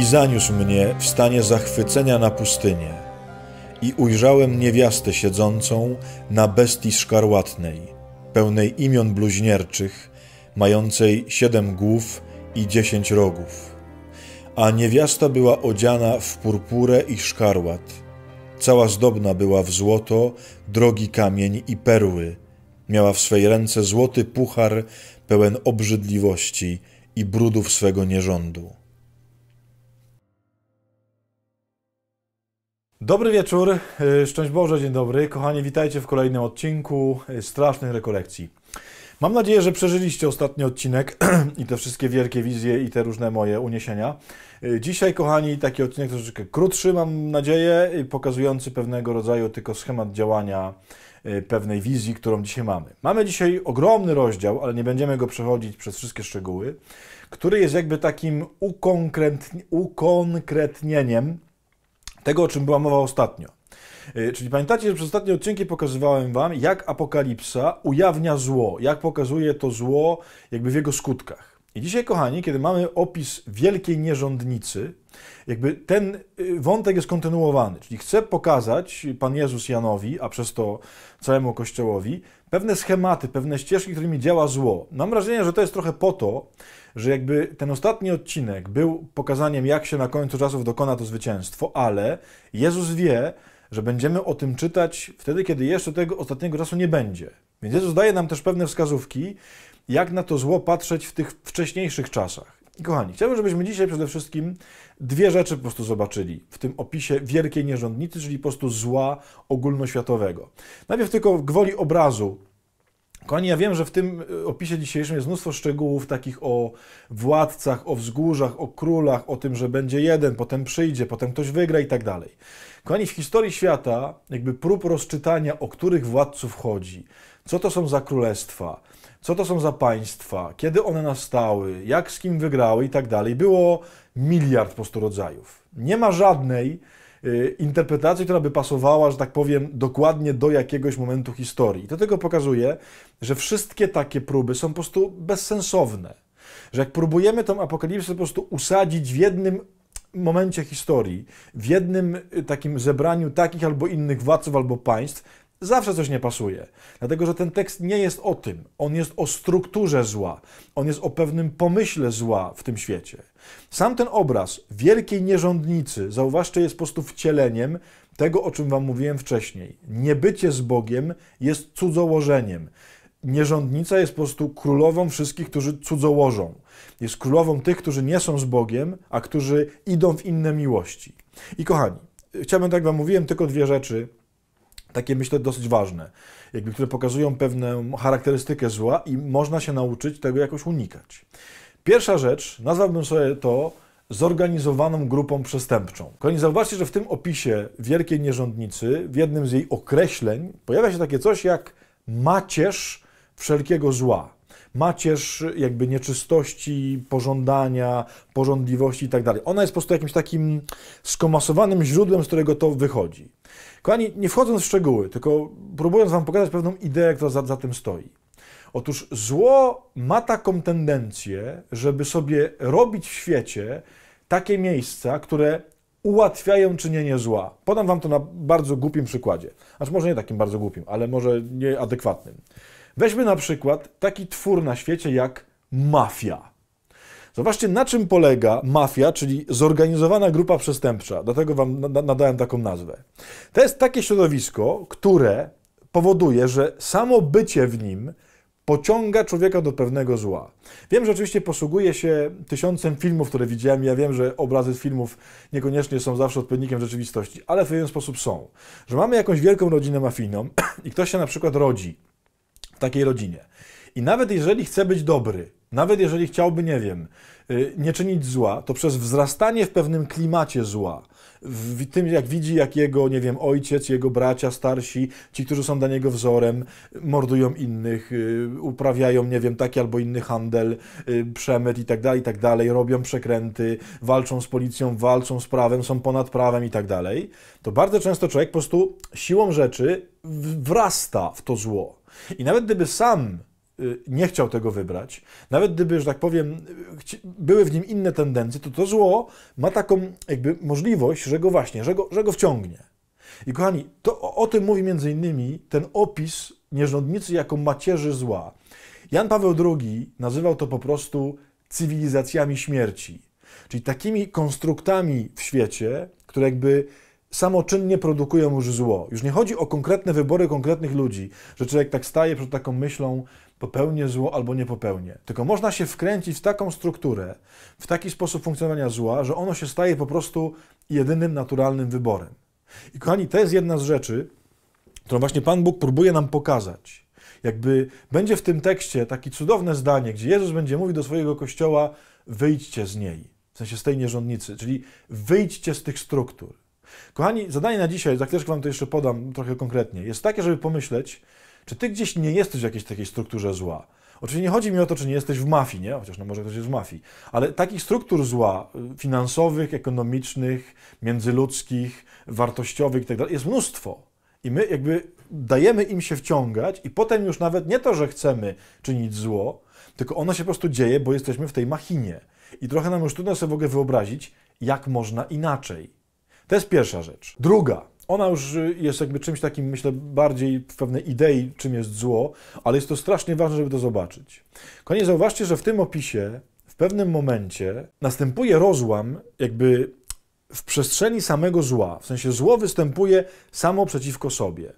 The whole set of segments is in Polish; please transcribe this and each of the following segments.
i zaniósł mnie w stanie zachwycenia na pustynię. I ujrzałem niewiastę siedzącą na bestii szkarłatnej, pełnej imion bluźnierczych, mającej siedem głów i dziesięć rogów. A niewiasta była odziana w purpurę i szkarłat. Cała zdobna była w złoto, drogi kamień i perły. Miała w swej ręce złoty puchar pełen obrzydliwości i brudów swego nierządu. Dobry wieczór, y, szczęść Boże, dzień dobry. Kochani, witajcie w kolejnym odcinku y, Strasznych Rekolekcji. Mam nadzieję, że przeżyliście ostatni odcinek i te wszystkie wielkie wizje i te różne moje uniesienia. Y, dzisiaj, kochani, taki odcinek troszeczkę krótszy, mam nadzieję, pokazujący pewnego rodzaju tylko schemat działania pewnej wizji, którą dzisiaj mamy. Mamy dzisiaj ogromny rozdział, ale nie będziemy go przechodzić przez wszystkie szczegóły, który jest jakby takim ukonkretnieniem tego, o czym była mowa ostatnio. Y, czyli pamiętacie, że przez ostatnie odcinki pokazywałem Wam, jak apokalipsa ujawnia zło, jak pokazuje to zło jakby w jego skutkach. I dzisiaj, kochani, kiedy mamy opis wielkiej nierządnicy, jakby ten y, wątek jest kontynuowany, czyli chce pokazać Pan Jezus Janowi, a przez to całemu Kościołowi, pewne schematy, pewne ścieżki, którymi działa zło. Mam wrażenie, że to jest trochę po to, że jakby ten ostatni odcinek był pokazaniem, jak się na końcu czasów dokona to zwycięstwo, ale Jezus wie, że będziemy o tym czytać wtedy, kiedy jeszcze tego ostatniego czasu nie będzie. Więc Jezus daje nam też pewne wskazówki, jak na to zło patrzeć w tych wcześniejszych czasach. I kochani, chciałbym, żebyśmy dzisiaj przede wszystkim dwie rzeczy po prostu zobaczyli w tym opisie wielkiej nierządnicy, czyli po prostu zła ogólnoświatowego. Najpierw tylko gwoli obrazu Kochani, ja wiem, że w tym y, opisie dzisiejszym jest mnóstwo szczegółów takich o władcach, o wzgórzach, o królach, o tym, że będzie jeden, potem przyjdzie, potem ktoś wygra i tak dalej. Kochani, w historii świata jakby prób rozczytania, o których władców chodzi, co to są za królestwa, co to są za państwa, kiedy one nastały, jak z kim wygrały i tak dalej, było miliard po rodzajów. Nie ma żadnej, Y, interpretację, która by pasowała, że tak powiem, dokładnie do jakiegoś momentu historii. I to tego pokazuje, że wszystkie takie próby są po prostu bezsensowne. Że jak próbujemy tą apokalipsę po prostu usadzić w jednym momencie historii, w jednym y, takim zebraniu takich albo innych władców albo państw, Zawsze coś nie pasuje, dlatego że ten tekst nie jest o tym. On jest o strukturze zła, on jest o pewnym pomyśle zła w tym świecie. Sam ten obraz wielkiej nierządnicy, zauważcie, jest po prostu wcieleniem tego, o czym Wam mówiłem wcześniej. Niebycie z Bogiem jest cudzołożeniem. Nierządnica jest po prostu królową wszystkich, którzy cudzołożą. Jest królową tych, którzy nie są z Bogiem, a którzy idą w inne miłości. I kochani, chciałbym, tak Wam mówiłem, tylko dwie rzeczy takie myślę dosyć ważne, jakby, które pokazują pewną charakterystykę zła i można się nauczyć tego jakoś unikać. Pierwsza rzecz, nazwałbym sobie to zorganizowaną grupą przestępczą. Koniec, zauważcie, że w tym opisie Wielkiej Nierządnicy, w jednym z jej określeń, pojawia się takie coś jak macierz wszelkiego zła macierz jakby nieczystości, pożądania, pożądliwości i tak dalej. Ona jest po prostu jakimś takim skomasowanym źródłem, z którego to wychodzi. Kochani, nie wchodząc w szczegóły, tylko próbując Wam pokazać pewną ideę, która za, za tym stoi. Otóż zło ma taką tendencję, żeby sobie robić w świecie takie miejsca, które ułatwiają czynienie zła. Podam Wam to na bardzo głupim przykładzie. Znaczy, może nie takim bardzo głupim, ale może nieadekwatnym. Weźmy na przykład taki twór na świecie jak mafia. Zobaczcie, na czym polega mafia, czyli zorganizowana grupa przestępcza. Dlatego wam nadałem taką nazwę. To jest takie środowisko, które powoduje, że samo bycie w nim pociąga człowieka do pewnego zła. Wiem, że oczywiście posługuję się tysiącem filmów, które widziałem. Ja wiem, że obrazy z filmów niekoniecznie są zawsze odpowiednikiem rzeczywistości, ale w pewien sposób są. Że mamy jakąś wielką rodzinę mafijną i ktoś się na przykład rodzi w takiej rodzinie. I nawet jeżeli chce być dobry, nawet jeżeli chciałby, nie wiem, y, nie czynić zła, to przez wzrastanie w pewnym klimacie zła, w tym jak widzi, jak jego, nie wiem, ojciec, jego bracia starsi, ci, którzy są dla niego wzorem, mordują innych, y, uprawiają, nie wiem, taki albo inny handel, y, przemyt i tak dalej, i tak dalej, robią przekręty, walczą z policją, walczą z prawem, są ponad prawem i tak dalej, to bardzo często człowiek po prostu siłą rzeczy wrasta w to zło. I nawet gdyby sam y, nie chciał tego wybrać, nawet gdyby, że tak powiem, y, były w nim inne tendencje, to to zło ma taką jakby możliwość, że go właśnie, że go, że go wciągnie. I kochani, to o, o tym mówi między innymi ten opis nierządnicy jako macierzy zła. Jan Paweł II nazywał to po prostu cywilizacjami śmierci, czyli takimi konstruktami w świecie, które jakby samoczynnie produkują już zło. Już nie chodzi o konkretne wybory konkretnych ludzi, że człowiek tak staje przed taką myślą, popełnię zło albo nie popełnię. Tylko można się wkręcić w taką strukturę, w taki sposób funkcjonowania zła, że ono się staje po prostu jedynym naturalnym wyborem. I kochani, to jest jedna z rzeczy, którą właśnie Pan Bóg próbuje nam pokazać. Jakby będzie w tym tekście takie cudowne zdanie, gdzie Jezus będzie mówił do swojego kościoła: wyjdźcie z niej, w sensie z tej nierządnicy, czyli wyjdźcie z tych struktur. Kochani, zadanie na dzisiaj, za chwileczkę Wam to jeszcze podam trochę konkretnie, jest takie, żeby pomyśleć, czy Ty gdzieś nie jesteś w jakiejś takiej strukturze zła. Oczywiście nie chodzi mi o to, czy nie jesteś w mafii, nie? Chociaż no może ktoś jest w mafii. Ale takich struktur zła, y, finansowych, ekonomicznych, międzyludzkich, wartościowych itd. Tak jest mnóstwo. I my jakby dajemy im się wciągać i potem już nawet nie to, że chcemy czynić zło, tylko ono się po prostu dzieje, bo jesteśmy w tej machinie. I trochę nam już trudno sobie w ogóle wyobrazić, jak można inaczej. To jest pierwsza rzecz. Druga. Ona już jest jakby czymś takim, myślę, bardziej w pewnej idei, czym jest zło, ale jest to strasznie ważne, żeby to zobaczyć. Koniec, zauważcie, że w tym opisie w pewnym momencie następuje rozłam, jakby w przestrzeni samego zła. W sensie zło występuje samo przeciwko sobie.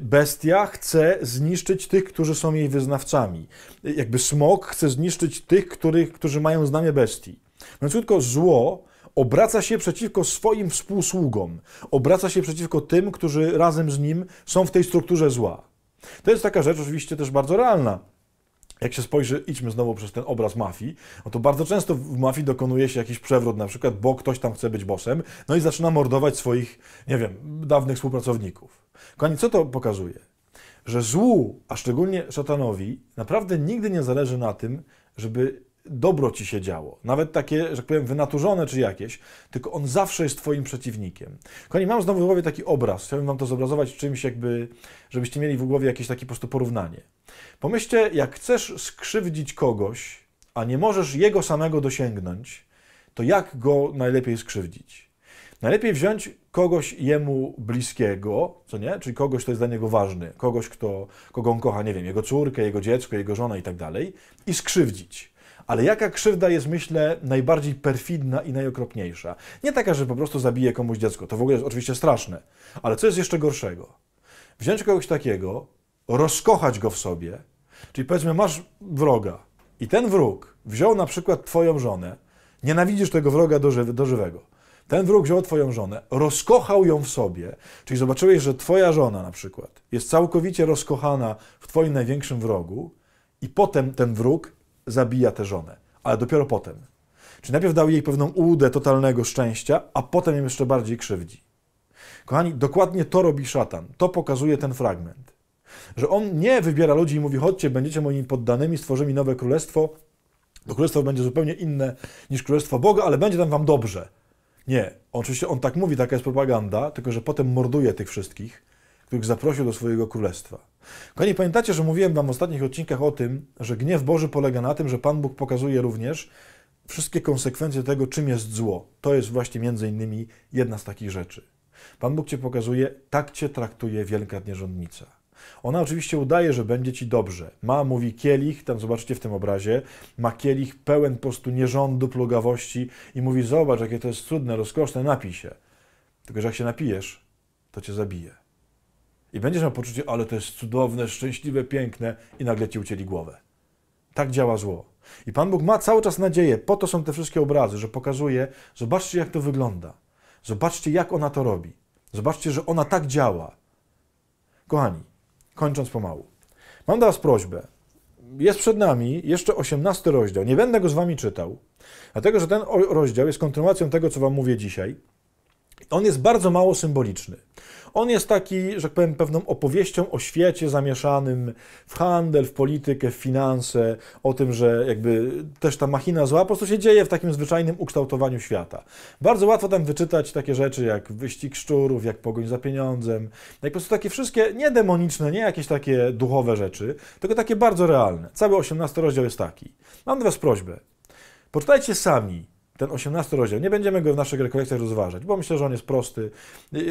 Bestia chce zniszczyć tych, którzy są jej wyznawcami. Jakby smok chce zniszczyć tych, których, którzy mają znamie bestii. Mówiąc krótko, zło Obraca się przeciwko swoim współsługom, obraca się przeciwko tym, którzy razem z nim są w tej strukturze zła. To jest taka rzecz oczywiście też bardzo realna. Jak się spojrzy, idźmy znowu przez ten obraz mafii, no to bardzo często w mafii dokonuje się jakiś przewrót, na przykład, bo ktoś tam chce być bosem, no i zaczyna mordować swoich, nie wiem, dawnych współpracowników. Kochani, co to pokazuje? Że złu, a szczególnie szatanowi, naprawdę nigdy nie zależy na tym, żeby dobro ci się działo. Nawet takie, że tak powiem, wynaturzone czy jakieś, tylko on zawsze jest twoim przeciwnikiem. Kochani, mam znowu w głowie taki obraz. Chciałbym wam to zobrazować czymś jakby, żebyście mieli w głowie jakieś takie po prostu porównanie. Pomyślcie, jak chcesz skrzywdzić kogoś, a nie możesz jego samego dosięgnąć, to jak go najlepiej skrzywdzić? Najlepiej wziąć kogoś jemu bliskiego, co nie? Czyli kogoś, kto jest dla niego ważny, kogoś, kto, kogo on kocha, nie wiem, jego córkę, jego dziecko, jego żonę i tak dalej, i skrzywdzić. Ale jaka krzywda jest, myślę, najbardziej perfidna i najokropniejsza? Nie taka, że po prostu zabije komuś dziecko. To w ogóle jest oczywiście straszne. Ale co jest jeszcze gorszego? Wziąć kogoś takiego, rozkochać go w sobie, czyli powiedzmy, masz wroga i ten wróg wziął na przykład twoją żonę, nienawidzisz tego wroga do, żywego. Ten wróg wziął twoją żonę, rozkochał ją w sobie, czyli zobaczyłeś, że twoja żona na przykład jest całkowicie rozkochana w twoim największym wrogu i potem ten wróg zabija tę żonę, ale dopiero potem. Czy najpierw dał jej pewną udę totalnego szczęścia, a potem ją jeszcze bardziej krzywdzi. Kochani, dokładnie to robi szatan. To pokazuje ten fragment. Że on nie wybiera ludzi i mówi: chodźcie, będziecie moimi poddanymi, stworzymy nowe królestwo. To królestwo będzie zupełnie inne niż królestwo Boga, ale będzie tam wam dobrze. Nie, oczywiście on tak mówi, taka jest propaganda, tylko że potem morduje tych wszystkich których zaprosił do swojego królestwa. Kochani, pamiętacie, że mówiłem Wam w ostatnich odcinkach o tym, że gniew Boży polega na tym, że Pan Bóg pokazuje również wszystkie konsekwencje tego, czym jest zło. To jest właśnie między innymi jedna z takich rzeczy. Pan Bóg Cię pokazuje, tak Cię traktuje wielka nierządnica. Ona oczywiście udaje, że będzie ci dobrze. Ma, mówi kielich, tam zobaczcie w tym obrazie, ma kielich pełen postu nierządu, plugawości i mówi, zobacz, jakie to jest cudne, rozkoszne, napij się. Tylko, że jak się napijesz, to cię zabije. I będziesz miał poczucie, ale to jest cudowne, szczęśliwe, piękne i nagle ci ucięli głowę. Tak działa zło. I Pan Bóg ma cały czas nadzieję, po to są te wszystkie obrazy, że pokazuje, zobaczcie jak to wygląda. Zobaczcie jak ona to robi. Zobaczcie, że ona tak działa. Kochani, kończąc pomału. Mam do Was prośbę. Jest przed nami jeszcze 18 rozdział. Nie będę go z Wami czytał, dlatego że ten rozdział jest kontynuacją tego, co Wam mówię dzisiaj. On jest bardzo mało symboliczny. On jest taki, że tak powiem, pewną opowieścią o świecie zamieszanym w handel, w politykę, w finanse, o tym, że jakby też ta machina zła po prostu się dzieje w takim zwyczajnym ukształtowaniu świata. Bardzo łatwo tam wyczytać takie rzeczy jak wyścig szczurów, jak pogoń za pieniądzem, jak po prostu takie wszystkie nie demoniczne, nie jakieś takie duchowe rzeczy, tylko takie bardzo realne. Cały 18 rozdział jest taki. Mam do Was prośbę. Poczytajcie sami, ten 18 rozdział. Nie będziemy go w naszych rekolekcjach rozważać, bo myślę, że on jest prosty.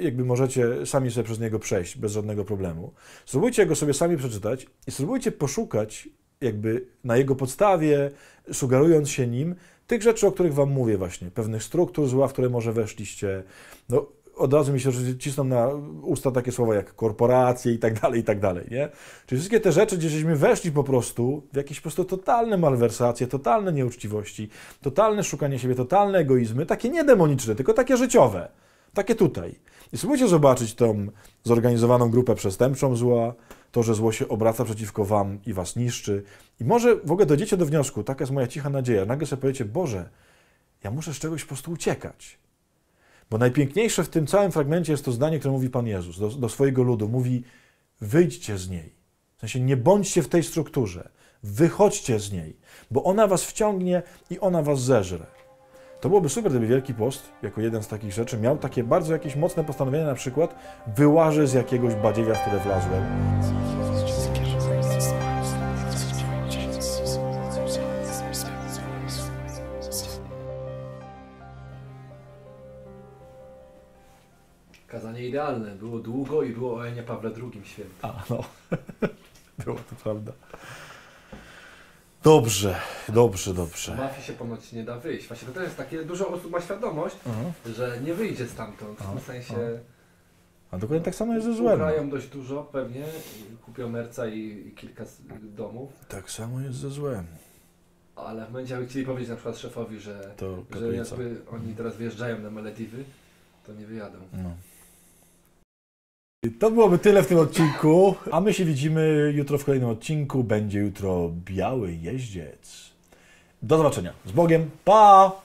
Jakby możecie sami sobie przez niego przejść bez żadnego problemu. Spróbujcie go sobie sami przeczytać i spróbujcie poszukać, jakby na jego podstawie, sugerując się nim, tych rzeczy, o których Wam mówię, właśnie. Pewnych struktur zła, w które może weszliście. No, od razu mi się cisną na usta takie słowa jak korporacje i tak dalej, i tak dalej, nie? Czyli wszystkie te rzeczy, gdzie żeśmy weszli po prostu w jakieś po prostu totalne malwersacje, totalne nieuczciwości, totalne szukanie siebie, totalne egoizmy, takie niedemoniczne, tylko takie życiowe, takie tutaj. I spróbujcie zobaczyć tą zorganizowaną grupę przestępczą zła, to, że zło się obraca przeciwko wam i was niszczy. I może w ogóle dojdziecie do wniosku, taka jest moja cicha nadzieja, nagle sobie powiecie, Boże, ja muszę z czegoś po prostu uciekać. Bo najpiękniejsze w tym całym fragmencie jest to zdanie, które mówi Pan Jezus do, do swojego ludu. Mówi, wyjdźcie z niej. W sensie nie bądźcie w tej strukturze. Wychodźcie z niej, bo ona was wciągnie i ona was zeżre. To byłoby super, gdyby Wielki Post, jako jeden z takich rzeczy, miał takie bardzo jakieś mocne postanowienia, na przykład wyłażę z jakiegoś badziewia, w które wlazłem. Kazanie idealne. Było długo i było o Janie Pawle II święte. A, no. było to prawda. Dobrze, dobrze, dobrze. Z mafii się ponoć nie da wyjść. Właśnie to też jest takie, dużo osób ma świadomość, mhm. że nie wyjdzie stamtąd. Mhm. W tym sensie... Mhm. A dokładnie tak samo jest ze złem. No. Grają dość dużo pewnie, kupią merca i, i kilka domów. Tak samo jest ze złem. Ale w momencie, jakby chcieli powiedzieć na przykład szefowi, że, to że jakby oni teraz wjeżdżają na Malediwy, to nie wyjadą. No. To byłoby tyle w tym odcinku, a my się widzimy jutro w kolejnym odcinku. Będzie jutro Biały Jeździec. Do zobaczenia. Z Bogiem. Pa!